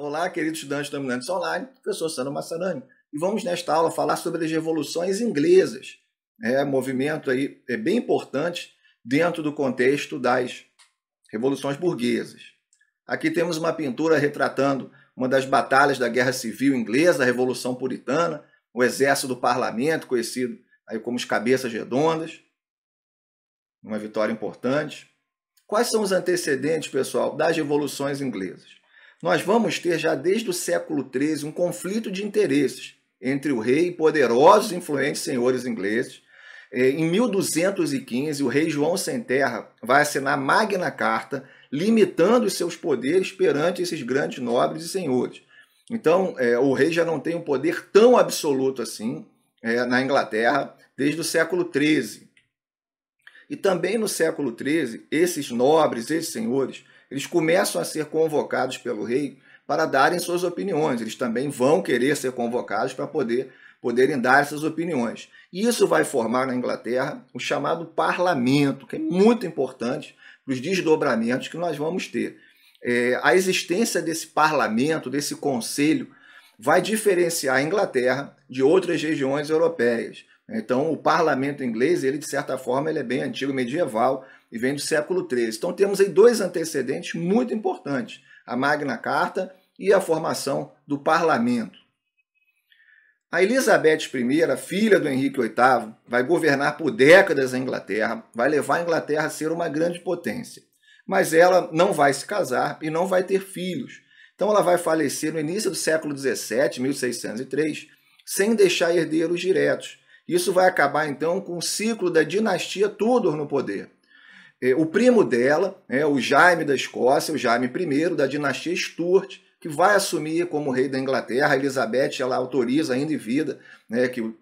Olá, queridos estudantes dominantes online, professor Sano Massarani. E vamos nesta aula falar sobre as revoluções inglesas, é movimento aí é bem importante dentro do contexto das revoluções burguesas. Aqui temos uma pintura retratando uma das batalhas da Guerra Civil Inglesa, a Revolução Puritana, o exército do parlamento, conhecido aí como os cabeças redondas. Uma vitória importante. Quais são os antecedentes, pessoal, das revoluções inglesas? nós vamos ter já desde o século XIII um conflito de interesses entre o rei e poderosos e influentes senhores ingleses. É, em 1215, o rei João Sem Terra vai assinar Magna Carta, limitando os seus poderes perante esses grandes nobres e senhores. Então, é, o rei já não tem um poder tão absoluto assim é, na Inglaterra desde o século XIII. E também no século XIII, esses nobres, esses senhores, eles começam a ser convocados pelo rei para darem suas opiniões. Eles também vão querer ser convocados para poder poderem dar essas opiniões. E isso vai formar na Inglaterra o chamado parlamento, que é muito importante para os desdobramentos que nós vamos ter. É, a existência desse parlamento, desse conselho, vai diferenciar a Inglaterra de outras regiões europeias. Então, o parlamento inglês, ele de certa forma, ele é bem antigo, medieval, e vem do século XIII. Então temos aí dois antecedentes muito importantes, a Magna Carta e a formação do parlamento. A Elizabeth I, filha do Henrique VIII, vai governar por décadas a Inglaterra, vai levar a Inglaterra a ser uma grande potência. Mas ela não vai se casar e não vai ter filhos. Então ela vai falecer no início do século XVII, 1603, sem deixar herdeiros diretos. Isso vai acabar então com o ciclo da dinastia Tudor no poder. É, o primo dela, é, o Jaime da Escócia, o Jaime I, da dinastia Stuart, que vai assumir como rei da Inglaterra. A Elizabeth ela autoriza ainda em vida né, que o,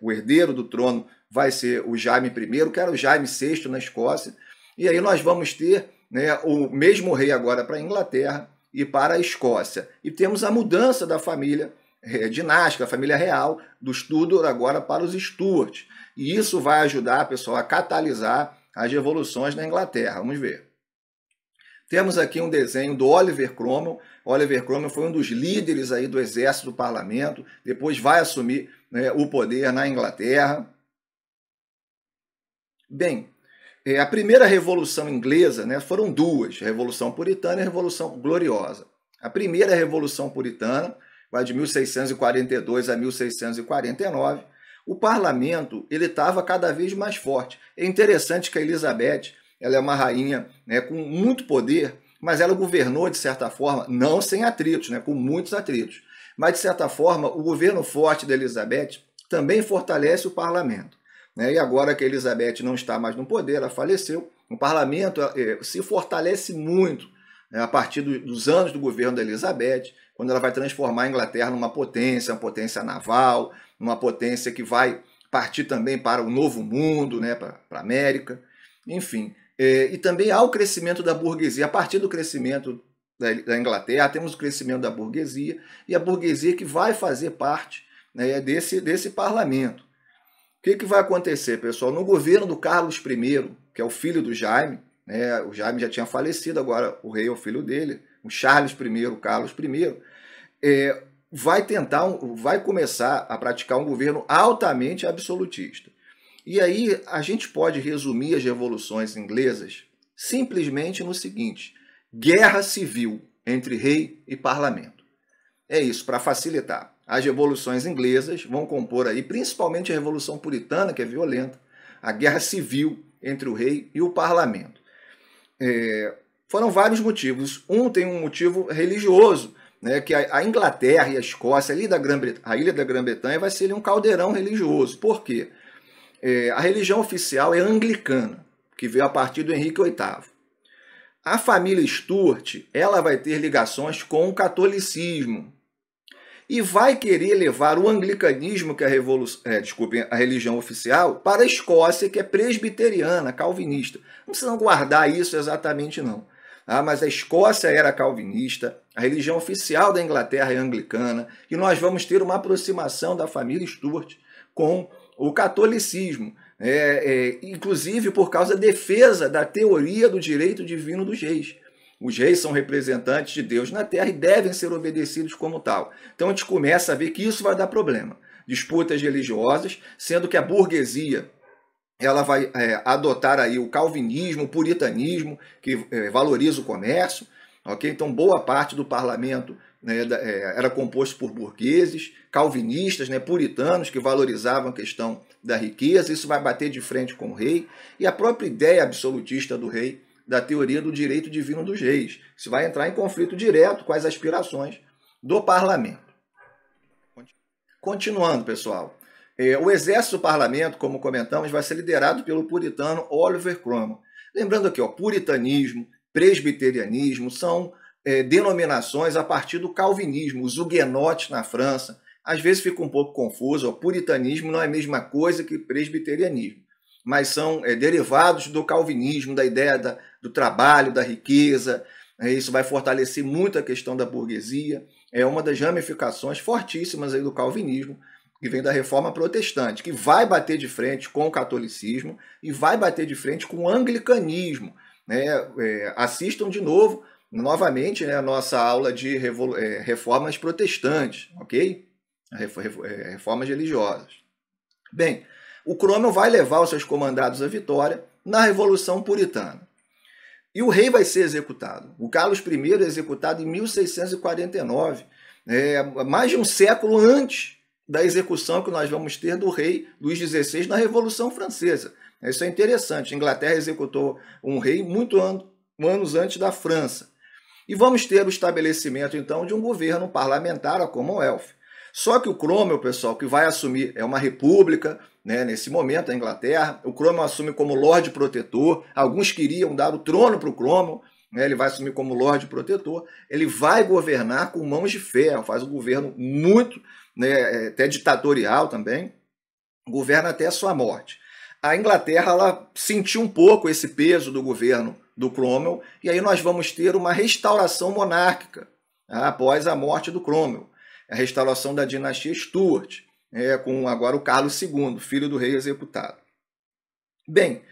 o, herdeiro do trono vai ser o Jaime I, que era o Jaime VI na Escócia. E aí nós vamos ter né, o mesmo rei agora para a Inglaterra e para a Escócia. E temos a mudança da família é, dinástica, a família real, dos Tudor agora para os Stuart. E isso vai ajudar, pessoal, a catalisar as revoluções na Inglaterra. Vamos ver. Temos aqui um desenho do Oliver Cromwell. Oliver Cromwell foi um dos líderes aí do exército do parlamento, depois vai assumir né, o poder na Inglaterra. Bem, é, a primeira revolução inglesa né, foram duas: Revolução Puritana e Revolução Gloriosa. A primeira Revolução Puritana vai de 1642 a 1649 o parlamento ele estava cada vez mais forte. É interessante que a Elizabeth ela é uma rainha né, com muito poder, mas ela governou de certa forma, não sem atritos, né, com muitos atritos. Mas de certa forma, o governo forte da Elizabeth também fortalece o parlamento. Né? E agora que a Elizabeth não está mais no poder, ela faleceu, o parlamento eh, se fortalece muito né, a partir dos anos do governo da Elizabeth, quando ela vai transformar a Inglaterra numa potência, uma potência naval, uma potência que vai partir também para o novo mundo, né, para, a América, enfim. É, e também há o crescimento da burguesia. A partir do crescimento da, da, Inglaterra, temos o crescimento da burguesia, e a burguesia que vai fazer parte né, desse, desse parlamento. O que, que vai acontecer, pessoal? No governo do Carlos I, que é o filho do Jaime, né, o Jaime já tinha falecido, agora o rei é o filho dele, o Charles I, o Carlos I, é, vai tentar, vai começar a praticar um governo altamente absolutista. E aí a gente pode resumir as revoluções inglesas simplesmente no seguinte: guerra civil entre rei e parlamento. É isso, para facilitar. As revoluções inglesas vão compor aí, principalmente a Revolução Puritana, que é violenta, a guerra civil entre o rei e o parlamento. É, foram vários motivos. Um tem um motivo religioso, né, que a, a, Inglaterra e a Escócia, ali da Gran a ilha da Grã-Bretanha, vai ser ali, um caldeirão religioso. Por quê? É, a religião oficial é anglicana, que veio a partir do Henrique VIII. A família Stuart ela vai ter ligações com o catolicismo e vai querer levar o anglicanismo, que é a, revolu é, desculpem, a religião oficial, para a Escócia, que é presbiteriana, calvinista. Não precisam guardar isso exatamente, não. Ah, mas a Escócia era calvinista, a religião oficial da Inglaterra é anglicana, e nós vamos ter uma aproximação da família Stuart com o catolicismo. É, é, inclusive por causa da defesa da teoria do direito divino dos reis. Os reis são representantes de Deus na terra e devem ser obedecidos como tal. Então a gente começa a ver que isso vai dar problema. Disputas religiosas, sendo que a burguesia ela vai é, adotar aí o calvinismo, o puritanismo, que é, valoriza o comércio. Okay? Então, boa parte do parlamento né, é, era composto por burgueses, calvinistas, né, puritanos, que valorizavam a questão da riqueza. Isso vai bater de frente com o rei. E a própria ideia absolutista do rei, da teoria do direito divino dos reis. Isso vai entrar em conflito direto com as aspirações do parlamento. Continuando, pessoal. É, o exército do parlamento, como comentamos, vai ser liderado pelo puritano Oliver Cromwell. Lembrando aqui, ó, puritanismo, presbiterianismo são é, denominações a partir do calvinismo, os huguenotes na França. Às vezes fica um pouco confuso, ó, puritanismo não é a mesma coisa que presbiterianismo, mas são é, derivados do calvinismo, da ideia da, do trabalho, da riqueza. É, isso vai fortalecer muito a questão da burguesia. É uma das ramificações fortíssimas aí do calvinismo, que vem da reforma protestante, que vai bater de frente com o catolicismo e vai bater de frente com o anglicanismo. Né? É, assistam de novo, novamente, né, a nossa aula de é, reformas protestantes, ok? É, reformas religiosas. Bem, o Cromwell vai levar os seus comandados à vitória na Revolução Puritana. E o rei vai ser executado. O Carlos I é executado em 1649, é, né, mais de um século antes da execução que nós vamos ter do rei Luís XVI na Revolução Francesa. Isso é interessante. A Inglaterra executou um rei muito an anos antes da França. E vamos ter o estabelecimento, então, de um governo parlamentar, a Commonwealth. Só que o Cromwell, pessoal, que vai assumir, é uma república, né, nesse momento, a Inglaterra. O Cromwell assume como Lorde Protetor. Alguns queriam dar o trono para o Cromwell, né? ele vai assumir como Lorde Protetor, ele vai governar com mãos de ferro, faz um governo muito, né, é, até ditatorial também, governa até a sua morte. A Inglaterra ela sentiu um pouco esse peso do governo do Cromwell, e aí nós vamos ter uma restauração monárquica tá, após a morte do Cromwell, a restauração da dinastia Stuart, né, com agora o Carlos II, filho do rei executado. Bem,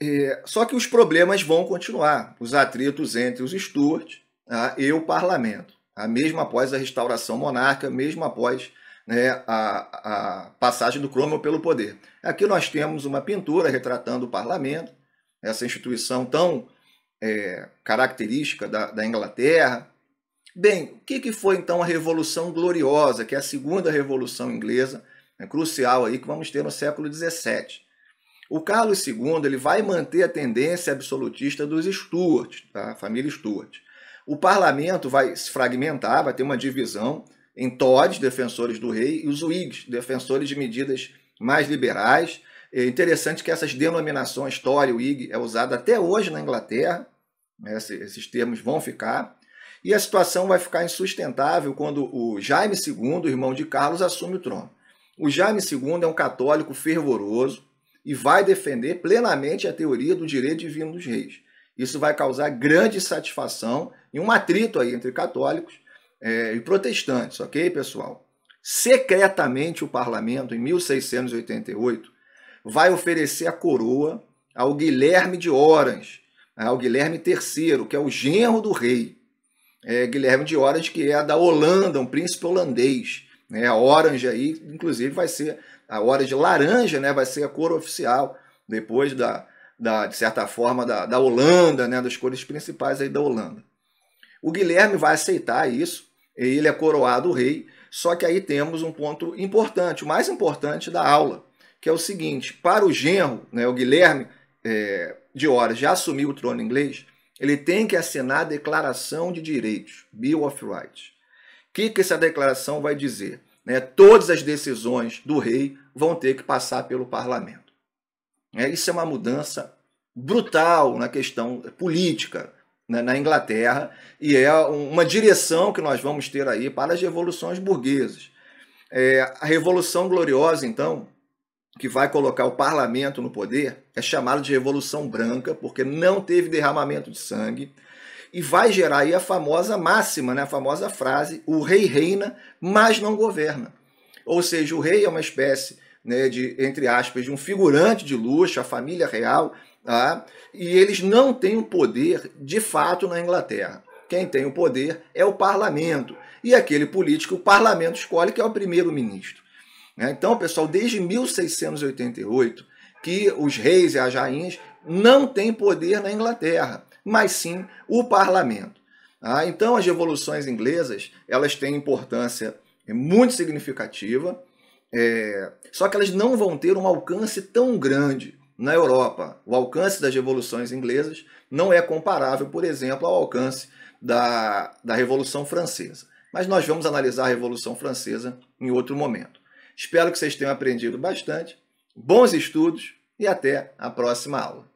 é, só que os problemas vão continuar, os atritos entre os Stuart tá, e o parlamento, tá, mesmo após a restauração monarca, mesmo após né, a, a, passagem do Cromwell pelo poder. Aqui nós temos uma pintura retratando o parlamento, essa instituição tão é, característica da, da, Inglaterra. Bem, o que, que foi então a Revolução Gloriosa, que é a segunda Revolução Inglesa, né, crucial aí que vamos ter no século XVII? O Carlos II ele vai manter a tendência absolutista dos Stuart, tá? a família Stuart. O parlamento vai se fragmentar, vai ter uma divisão em Todds, defensores do rei, e os Whigs, defensores de medidas mais liberais. É interessante que essas denominações Tory, Whig, é usada até hoje na Inglaterra, né? esses termos vão ficar. E a situação vai ficar insustentável quando o Jaime II, irmão de Carlos, assume o trono. O Jaime II é um católico fervoroso, e vai defender plenamente a teoria do direito divino dos reis. Isso vai causar grande satisfação e um atrito aí entre católicos é, e protestantes, ok, pessoal? Secretamente, o parlamento, em 1688, vai oferecer a coroa ao Guilherme de Orange, né, ao Guilherme III, que é o genro do rei. É, Guilherme de Orange, que é da Holanda, um príncipe holandês né? A Orange aí, inclusive, vai ser a hora de laranja, né? Vai ser a cor oficial depois da, da de certa forma da, da Holanda, né? Das cores principais aí da Holanda. O Guilherme vai aceitar isso. Ele é coroado rei. Só que aí temos um ponto importante, o mais importante da aula, que é o seguinte: para o genro, né, o Guilherme é, de Horas já assumiu o trono inglês, ele tem que assinar a Declaração de Direitos, Bill of Rights que, que essa declaração vai dizer? Né? Todas as decisões do rei vão ter que passar pelo parlamento. É, isso é uma mudança brutal na questão política né, na Inglaterra e é uma direção que nós vamos ter aí para as revoluções burguesas. É, a Revolução Gloriosa, então, que vai colocar o parlamento no poder, é chamada de Revolução Branca, porque não teve derramamento de sangue, e vai gerar aí a famosa máxima, né, a famosa frase: o rei reina, mas não governa. Ou seja, o rei é uma espécie né, de, entre aspas, de um figurante de luxo, a família real, tá? e eles não têm o poder de fato na Inglaterra. Quem tem o poder é o parlamento. E aquele político, o parlamento escolhe que é o primeiro-ministro. Né? Então, pessoal, desde 1688 que os reis e as rainhas não têm poder na Inglaterra mas sim o parlamento. Ah, então as revoluções inglesas elas têm importância é muito significativa, é, só que elas não vão ter um alcance tão grande na Europa. O alcance das revoluções inglesas não é comparável, por exemplo, ao alcance da, da Revolução Francesa. Mas nós vamos analisar a Revolução Francesa em outro momento. Espero que vocês tenham aprendido bastante. Bons estudos e até a próxima aula.